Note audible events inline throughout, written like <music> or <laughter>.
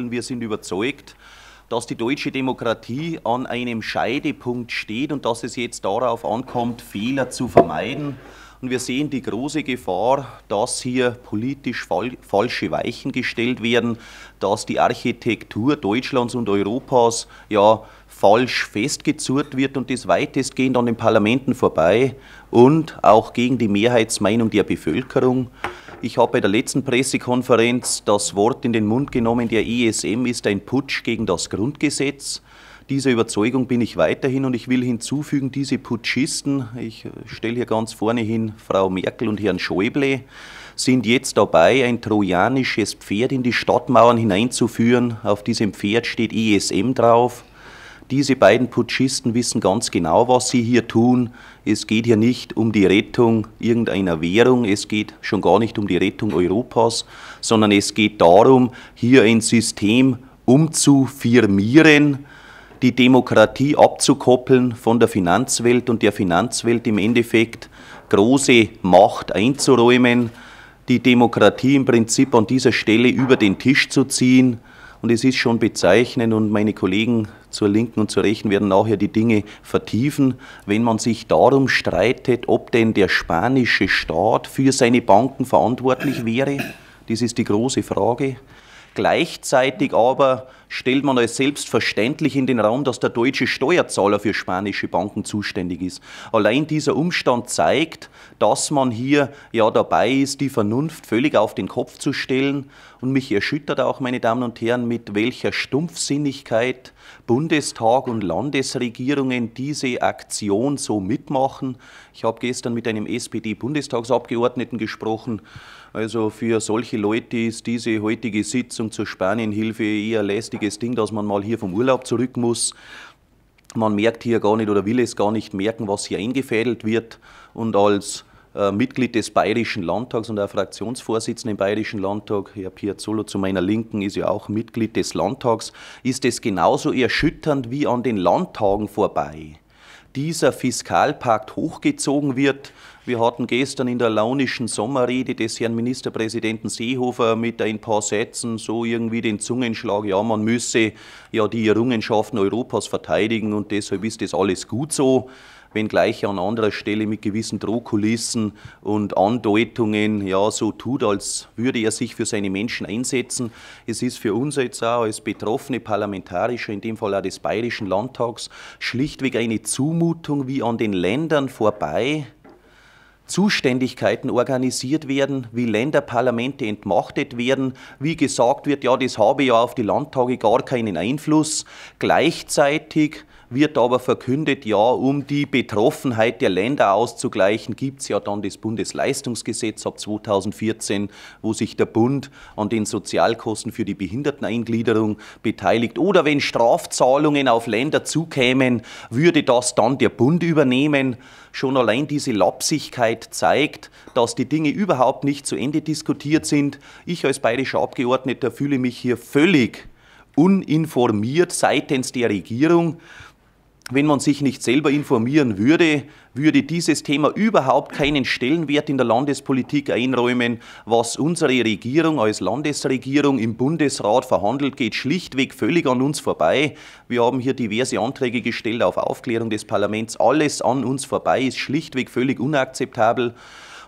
Wir sind überzeugt, dass die deutsche Demokratie an einem Scheidepunkt steht und dass es jetzt darauf ankommt, Fehler zu vermeiden. Und wir sehen die große Gefahr, dass hier politisch fal falsche Weichen gestellt werden, dass die Architektur Deutschlands und Europas ja falsch festgezurrt wird und das weitestgehend an den Parlamenten vorbei und auch gegen die Mehrheitsmeinung der Bevölkerung. Ich habe bei der letzten Pressekonferenz das Wort in den Mund genommen, der ISM ist ein Putsch gegen das Grundgesetz. Dieser Überzeugung bin ich weiterhin und ich will hinzufügen, diese Putschisten, ich stelle hier ganz vorne hin Frau Merkel und Herrn Schäuble, sind jetzt dabei, ein trojanisches Pferd in die Stadtmauern hineinzuführen. Auf diesem Pferd steht ISM drauf. Diese beiden Putschisten wissen ganz genau, was sie hier tun. Es geht hier nicht um die Rettung irgendeiner Währung, es geht schon gar nicht um die Rettung Europas, sondern es geht darum, hier ein System umzufirmieren, die Demokratie abzukoppeln von der Finanzwelt und der Finanzwelt im Endeffekt große Macht einzuräumen, die Demokratie im Prinzip an dieser Stelle über den Tisch zu ziehen, und es ist schon bezeichnend und meine Kollegen zur Linken und zur Rechten werden nachher die Dinge vertiefen, wenn man sich darum streitet, ob denn der spanische Staat für seine Banken verantwortlich wäre. Das ist die große Frage. Gleichzeitig aber stellt man als selbstverständlich in den Raum, dass der deutsche Steuerzahler für spanische Banken zuständig ist. Allein dieser Umstand zeigt, dass man hier ja dabei ist, die Vernunft völlig auf den Kopf zu stellen. Und mich erschüttert auch, meine Damen und Herren, mit welcher Stumpfsinnigkeit Bundestag und Landesregierungen diese Aktion so mitmachen. Ich habe gestern mit einem SPD-Bundestagsabgeordneten gesprochen. Also für solche Leute ist diese heutige Sitzung zur Spanienhilfe eher lästig einziges Ding, dass man mal hier vom Urlaub zurück muss. Man merkt hier gar nicht oder will es gar nicht merken, was hier eingefädelt wird. Und als äh, Mitglied des Bayerischen Landtags und auch Fraktionsvorsitzender im Bayerischen Landtag, Herr Piazzolo zu meiner Linken, ist ja auch Mitglied des Landtags, ist es genauso erschütternd wie an den Landtagen vorbei dieser Fiskalpakt hochgezogen wird. Wir hatten gestern in der launischen Sommerrede des Herrn Ministerpräsidenten Seehofer mit ein paar Sätzen so irgendwie den Zungenschlag, ja, man müsse ja die Errungenschaften Europas verteidigen und deshalb ist das alles gut so wenngleich er an anderer Stelle mit gewissen Drohkulissen und Andeutungen ja so tut, als würde er sich für seine Menschen einsetzen. Es ist für uns jetzt auch als betroffene Parlamentarische, in dem Fall auch des Bayerischen Landtags, schlichtweg eine Zumutung, wie an den Ländern vorbei Zuständigkeiten organisiert werden, wie Länderparlamente entmachtet werden, wie gesagt wird, ja, das habe ja auf die Landtage gar keinen Einfluss. Gleichzeitig wird aber verkündet, ja, um die Betroffenheit der Länder auszugleichen, gibt es ja dann das Bundesleistungsgesetz ab 2014, wo sich der Bund an den Sozialkosten für die Behinderteneingliederung beteiligt. Oder wenn Strafzahlungen auf Länder zukämen, würde das dann der Bund übernehmen. Schon allein diese Lapsigkeit zeigt, dass die Dinge überhaupt nicht zu Ende diskutiert sind. Ich als bayerischer Abgeordneter fühle mich hier völlig uninformiert seitens der Regierung wenn man sich nicht selber informieren würde, würde dieses Thema überhaupt keinen Stellenwert in der Landespolitik einräumen. Was unsere Regierung als Landesregierung im Bundesrat verhandelt, geht schlichtweg völlig an uns vorbei. Wir haben hier diverse Anträge gestellt auf Aufklärung des Parlaments. Alles an uns vorbei ist schlichtweg völlig unakzeptabel.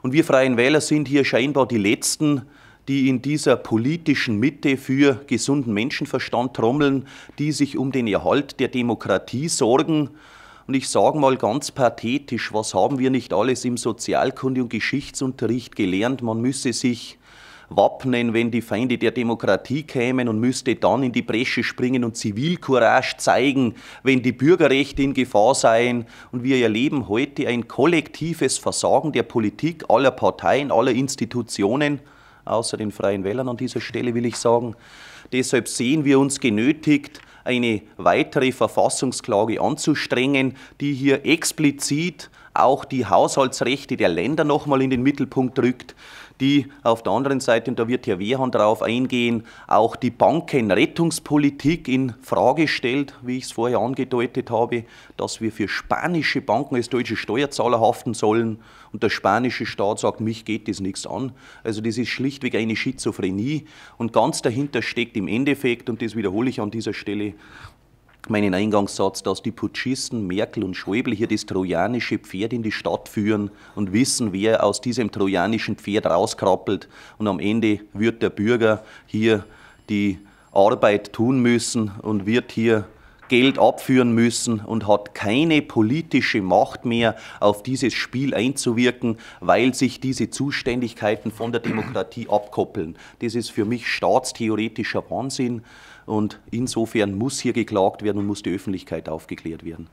Und wir Freien Wähler sind hier scheinbar die Letzten, die in dieser politischen Mitte für gesunden Menschenverstand trommeln, die sich um den Erhalt der Demokratie sorgen. Und ich sage mal ganz pathetisch, was haben wir nicht alles im Sozialkunde- und Geschichtsunterricht gelernt? Man müsse sich wappnen, wenn die Feinde der Demokratie kämen und müsste dann in die Bresche springen und Zivilcourage zeigen, wenn die Bürgerrechte in Gefahr seien. Und wir erleben heute ein kollektives Versagen der Politik, aller Parteien, aller Institutionen außer den Freien Wählern. An dieser Stelle will ich sagen, deshalb sehen wir uns genötigt, eine weitere Verfassungsklage anzustrengen, die hier explizit auch die Haushaltsrechte der Länder nochmal in den Mittelpunkt rückt, die auf der anderen Seite, und da wird Herr Wehrhahn darauf eingehen, auch die Bankenrettungspolitik in Frage stellt, wie ich es vorher angedeutet habe, dass wir für spanische Banken als deutsche Steuerzahler haften sollen und der spanische Staat sagt, mich geht das nichts an. Also das ist schlichtweg eine Schizophrenie und ganz dahinter steckt im Endeffekt, und das wiederhole ich an dieser Stelle, meinen Eingangssatz, dass die Putschisten Merkel und Schäuble hier das trojanische Pferd in die Stadt führen und wissen, wer aus diesem trojanischen Pferd rauskrabbelt. Und am Ende wird der Bürger hier die Arbeit tun müssen und wird hier Geld abführen müssen und hat keine politische Macht mehr, auf dieses Spiel einzuwirken, weil sich diese Zuständigkeiten von der Demokratie <clears throat> abkoppeln. Das ist für mich staatstheoretischer Wahnsinn und insofern muss hier geklagt werden und muss die Öffentlichkeit aufgeklärt werden.